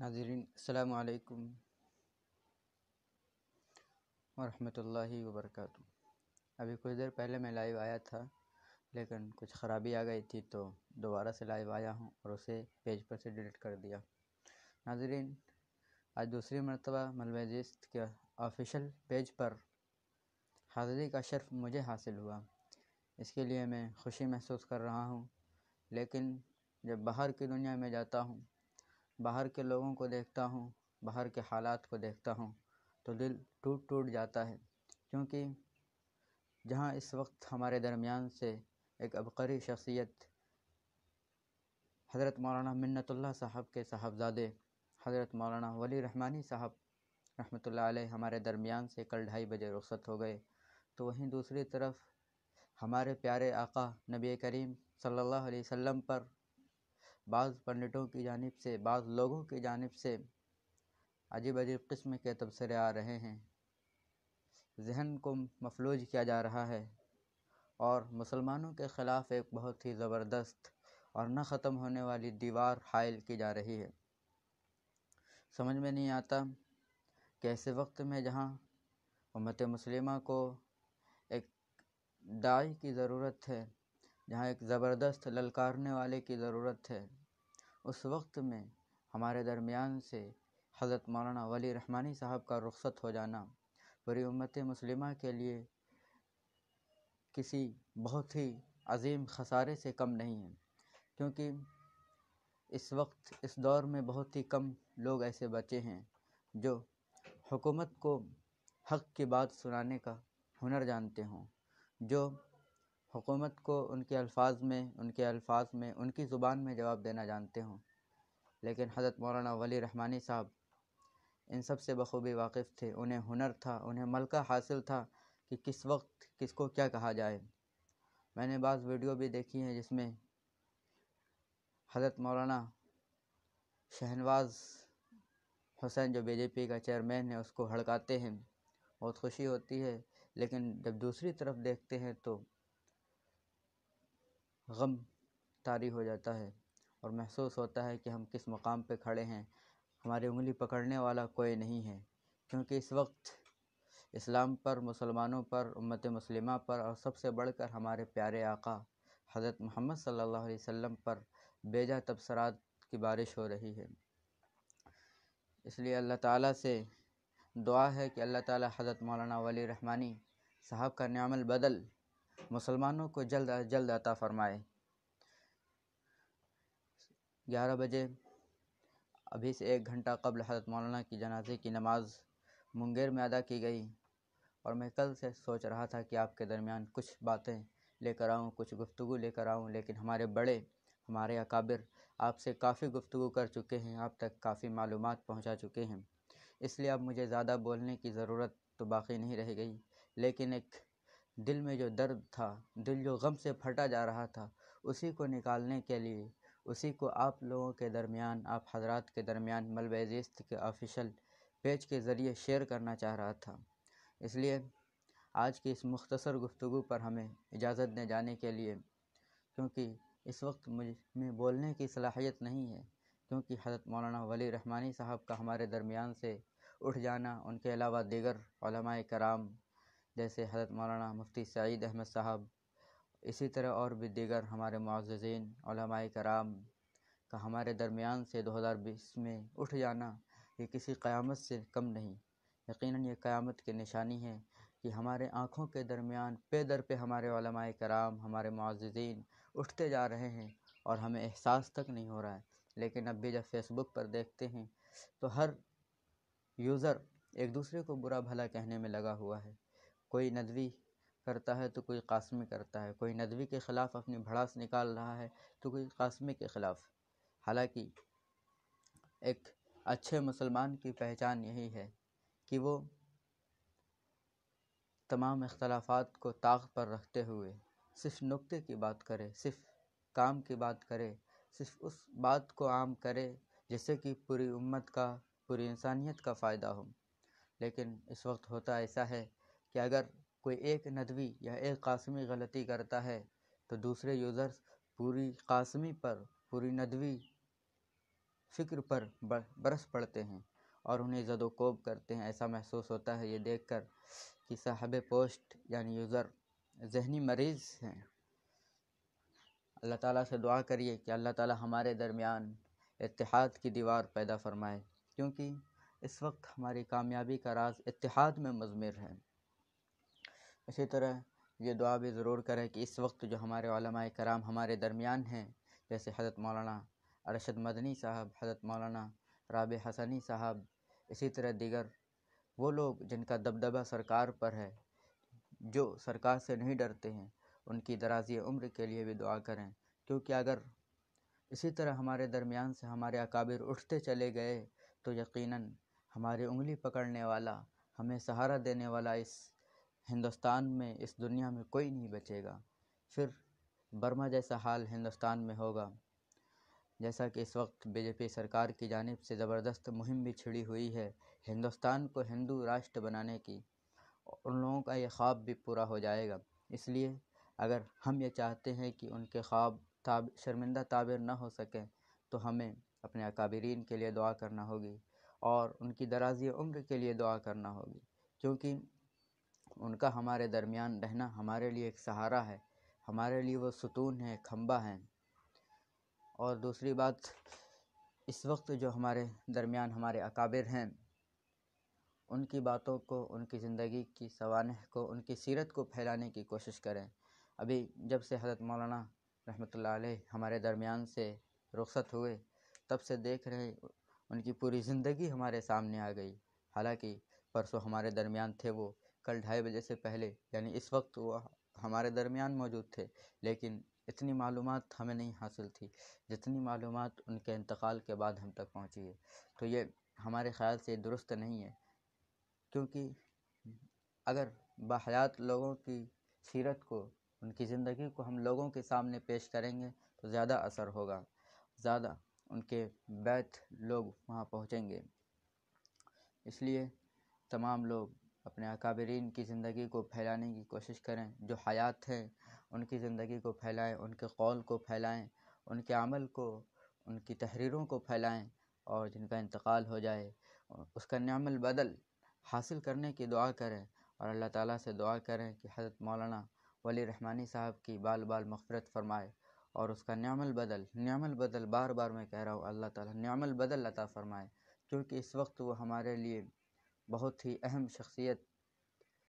ناظرین السلام علیکم ورحمۃ اللہ وبرکاتہ ابھی کچھ دیر پہلے میں لائیو آیا تھا لیکن کچھ خرابی آ گئی تھی تو دوبارہ سے لائیو آیا ہوں اور اسے پیج پر سے ڈیلیٹ کر دیا ناظرین آج دوسری مرتبہ ملوز کے آفیشیل پیج پر حاضری کا شرف مجھے حاصل ہوا اس کے لیے میں خوشی محسوس کر رہا ہوں لیکن جب باہر کی دنیا میں جاتا ہوں باہر کے لوگوں کو دیکھتا ہوں باہر کے حالات کو دیکھتا ہوں تو دل ٹوٹ ٹوٹ جاتا ہے کیونکہ جہاں اس وقت ہمارے درمیان سے ایک عبقری شخصیت حضرت مولانا منت اللہ صاحب کے صاحبزادے حضرت مولانا ولی رحمانی صاحب رحمۃ اللہ علیہ ہمارے درمیان سے کل ڈھائی بجے رخصت ہو گئے تو وہیں دوسری طرف ہمارے پیارے آقا نبی کریم صلی اللہ علیہ وسلم پر بعض پنڈٹوں کی جانب سے بعض لوگوں کی جانب سے عجیب عجیب قسم کے تبصرے آ رہے ہیں ذہن کو مفلوج کیا جا رہا ہے اور مسلمانوں کے خلاف ایک بہت ہی زبردست اور نہ ختم ہونے والی دیوار حائل کی جا رہی ہے سمجھ میں نہیں آتا کہ ایسے وقت میں جہاں امت مسلمہ کو ایک دائی کی ضرورت ہے جہاں ایک زبردست للکارنے والے کی ضرورت ہے اس وقت میں ہمارے درمیان سے حضرت مولانا ولی رحمانی صاحب کا رخصت ہو جانا پوری امت مسلمہ کے لیے کسی بہت ہی عظیم خسارے سے کم نہیں ہے کیونکہ اس وقت اس دور میں بہت ہی کم لوگ ایسے بچے ہیں جو حکومت کو حق کی بات سنانے کا ہنر جانتے ہوں جو حکومت کو ان کے الفاظ میں ان کے الفاظ میں ان کی زبان میں جواب دینا جانتے ہوں لیکن حضرت مولانا ولی رحمانی صاحب ان سب سے بخوبی واقف تھے انہیں ہنر تھا انہیں ملکہ حاصل تھا کہ کس وقت کس کو کیا کہا جائے میں نے بعض ویڈیو بھی دیکھی ہیں جس میں حضرت مولانا شہنواز حسین جو بی جے پی کا چیئرمین ہے اس کو ہڑکاتے ہیں بہت خوشی ہوتی ہے لیکن جب دوسری طرف دیکھتے ہیں تو غم طاری ہو جاتا ہے اور محسوس ہوتا ہے کہ ہم کس مقام پہ کھڑے ہیں ہماری انگلی پکڑنے والا کوئی نہیں ہے کیونکہ اس وقت اسلام پر مسلمانوں پر امت مسلمہ پر اور سب سے بڑھ کر ہمارے پیارے آقا حضرت محمد صلی اللہ علیہ وسلم پر بیجا تبصرات کی بارش ہو رہی ہے اس لیے اللہ تعالیٰ سے دعا ہے کہ اللہ تعالیٰ حضرت مولانا ولی رحمانی صاحب کا نعم البدل مسلمانوں کو جلد از جلد عطا فرمائے گیارہ بجے ابھی سے ایک گھنٹہ قبل حضرت مولانا کی جنازے کی نماز منگیر میں ادا کی گئی اور میں کل سے سوچ رہا تھا کہ آپ کے درمیان کچھ باتیں لے کر آؤں کچھ گفتگو لے کر آؤں لیکن ہمارے بڑے ہمارے اکابر آپ سے کافی گفتگو کر چکے ہیں آپ تک کافی معلومات پہنچا چکے ہیں اس لیے اب مجھے زیادہ بولنے کی ضرورت تو باقی نہیں رہ گئی لیکن ایک دل میں جو درد تھا دل جو غم سے پھٹا جا رہا تھا اسی کو نکالنے کے لیے اسی کو آپ لوگوں کے درمیان آپ حضرات کے درمیان کے آفیشل پیج کے ذریعے شیئر کرنا چاہ رہا تھا اس لیے آج کی اس مختصر گفتگو پر ہمیں اجازت دے جانے کے لیے کیونکہ اس وقت مجھ میں بولنے کی صلاحیت نہیں ہے کیونکہ حضرت مولانا ولی رحمانی صاحب کا ہمارے درمیان سے اٹھ جانا ان کے علاوہ دیگر علماء کرام جیسے حضرت مولانا مفتی سعید احمد صاحب اسی طرح اور بھی دیگر ہمارے معززین علمائے کرام کا ہمارے درمیان سے دو ہزار بیس میں اٹھ جانا یہ کسی قیامت سے کم نہیں یقیناً یہ قیامت کی نشانی ہے کہ ہمارے آنکھوں کے درمیان پے در پہ ہمارے علمائے کرام ہمارے معززین اٹھتے جا رہے ہیں اور ہمیں احساس تک نہیں ہو رہا ہے لیکن اب بھی جب فیس بک پر دیکھتے ہیں تو ہر یوزر ایک دوسرے کو برا بھلا کہنے میں لگا ہوا ہے کوئی ندوی کرتا ہے تو کوئی قاسمی کرتا ہے کوئی ندوی کے خلاف اپنی بھڑاس نکال رہا ہے تو کوئی قاسمی کے خلاف حالانکہ ایک اچھے مسلمان کی پہچان یہی ہے کہ وہ تمام اختلافات کو طاقت پر رکھتے ہوئے صرف نقطے کی بات کرے صرف کام کی بات کرے صرف اس بات کو عام کرے جیسے کہ پوری امت کا پوری انسانیت کا فائدہ ہو لیکن اس وقت ہوتا ایسا ہے کہ اگر کوئی ایک ندوی یا ایک قاسمی غلطی کرتا ہے تو دوسرے یوزرس پوری قاسمی پر پوری ندوی فکر پر برس پڑتے ہیں اور انہیں زد و کوب کرتے ہیں ایسا محسوس ہوتا ہے یہ دیکھ کر کہ صاحب پوسٹ یعنی یوزر ذہنی مریض ہیں اللہ تعالیٰ سے دعا کریے کہ اللہ تعالیٰ ہمارے درمیان اتحاد کی دیوار پیدا فرمائے کیونکہ اس وقت ہماری کامیابی کا راز اتحاد میں مضمر ہے اسی طرح یہ دعا بھی ضرور کریں کہ اس وقت جو ہمارے علماء کرام ہمارے درمیان ہیں جیسے حضرت مولانا ارشد مدنی صاحب حضرت مولانا رابع حسنی صاحب اسی طرح دیگر وہ لوگ جن کا دبدبہ سرکار پر ہے جو سرکار سے نہیں ڈرتے ہیں ان کی درازی عمر کے لیے بھی دعا کریں کیونکہ اگر اسی طرح ہمارے درمیان سے ہمارے اکابر اٹھتے چلے گئے تو یقیناً ہماری انگلی پکڑنے والا ہمیں سہارا دینے والا اس ہندوستان میں اس دنیا میں کوئی نہیں بچے گا پھر برما جیسا حال ہندوستان میں ہوگا جیسا کہ اس وقت بی جے پی سرکار کی جانب سے زبردست مہم بھی چھڑی ہوئی ہے ہندوستان کو ہندو راشٹر بنانے کی ان لوگوں کا یہ خواب بھی پورا ہو جائے گا اس لیے اگر ہم یہ چاہتے ہیں کہ ان کے خواب شرمندہ تعبیر نہ ہو سکیں تو ہمیں اپنے اکابرین کے لیے دعا کرنا ہوگی اور ان کی درازی عمر کے لیے دعا کرنا ہوگی کیونکہ ان کا ہمارے درمیان رہنا ہمارے لیے ایک سہارا ہے ہمارے لیے وہ ستون ہے کھمبا ہے اور دوسری بات اس وقت جو ہمارے درمیان ہمارے اکابر ہیں ان کی باتوں کو ان کی زندگی کی سوانح کو ان کی سیرت کو پھیلانے کی کوشش کریں ابھی جب سے حضرت مولانا رحمۃ اللہ علیہ ہمارے درمیان سے رخصت ہوئے تب سے دیکھ رہے ان کی پوری زندگی ہمارے سامنے آ گئی حالانکہ پرسوں ہمارے درمیان تھے وہ کل ڈھائی بجے سے پہلے یعنی اس وقت وہ ہمارے درمیان موجود تھے لیکن اتنی معلومات ہمیں نہیں حاصل تھی جتنی معلومات ان کے انتقال کے بعد ہم تک پہنچی ہے تو یہ ہمارے خیال سے درست نہیں ہے کیونکہ اگر باحیات لوگوں کی سیرت کو ان کی زندگی کو ہم لوگوں کے سامنے پیش کریں گے تو زیادہ اثر ہوگا زیادہ ان کے بیت لوگ وہاں پہنچیں گے اس لیے تمام لوگ اپنے اکابرین کی زندگی کو پھیلانے کی کوشش کریں جو حیات ہیں ان کی زندگی کو پھیلائیں ان کے قول کو پھیلائیں ان کے عمل کو ان کی تحریروں کو پھیلائیں اور جن کا انتقال ہو جائے اس کا نعم البدل حاصل کرنے کی دعا کریں اور اللہ تعالیٰ سے دعا کریں کہ حضرت مولانا ولی رحمانی صاحب کی بال بال مغفرت فرمائے اور اس کا نعم البدل نعم البدل بار بار میں کہہ رہا ہوں اللہ تعالیٰ نعم البدل عطا فرمائے کیونکہ اس وقت وہ ہمارے لیے بہت ہی اہم شخصیت